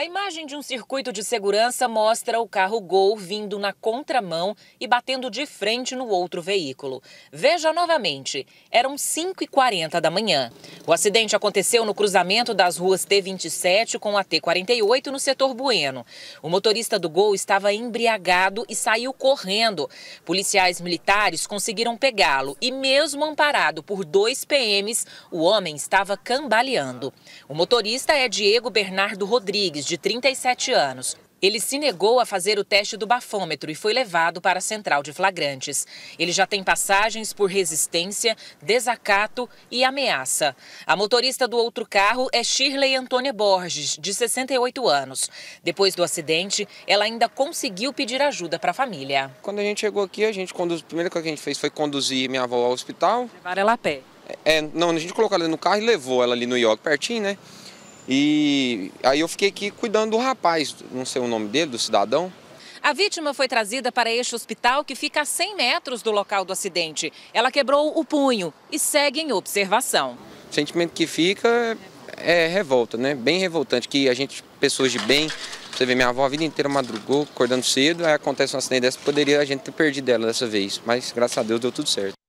A imagem de um circuito de segurança mostra o carro Gol vindo na contramão e batendo de frente no outro veículo. Veja novamente, eram 5h40 da manhã. O acidente aconteceu no cruzamento das ruas T27 com a T48 no setor Bueno. O motorista do Gol estava embriagado e saiu correndo. Policiais militares conseguiram pegá-lo e, mesmo amparado por dois PMs, o homem estava cambaleando. O motorista é Diego Bernardo Rodrigues de 37 anos. Ele se negou a fazer o teste do bafômetro e foi levado para a central de flagrantes. Ele já tem passagens por resistência, desacato e ameaça. A motorista do outro carro é Shirley Antônia Borges, de 68 anos. Depois do acidente, ela ainda conseguiu pedir ajuda para a família. Quando a gente chegou aqui, a gente conduz... primeira coisa que a gente fez foi conduzir minha avó ao hospital. Levar ela a pé. É, não, a gente colocou ela no carro e levou ela ali no York, pertinho, né? E aí eu fiquei aqui cuidando do rapaz, não sei o nome dele, do cidadão. A vítima foi trazida para este hospital que fica a 100 metros do local do acidente. Ela quebrou o punho e segue em observação. O sentimento que fica é, é revolta, né? Bem revoltante, que a gente, pessoas de bem, você vê, minha avó a vida inteira madrugou, acordando cedo, aí acontece um acidente dessa, poderia a gente ter perdido dela dessa vez. Mas graças a Deus deu tudo certo.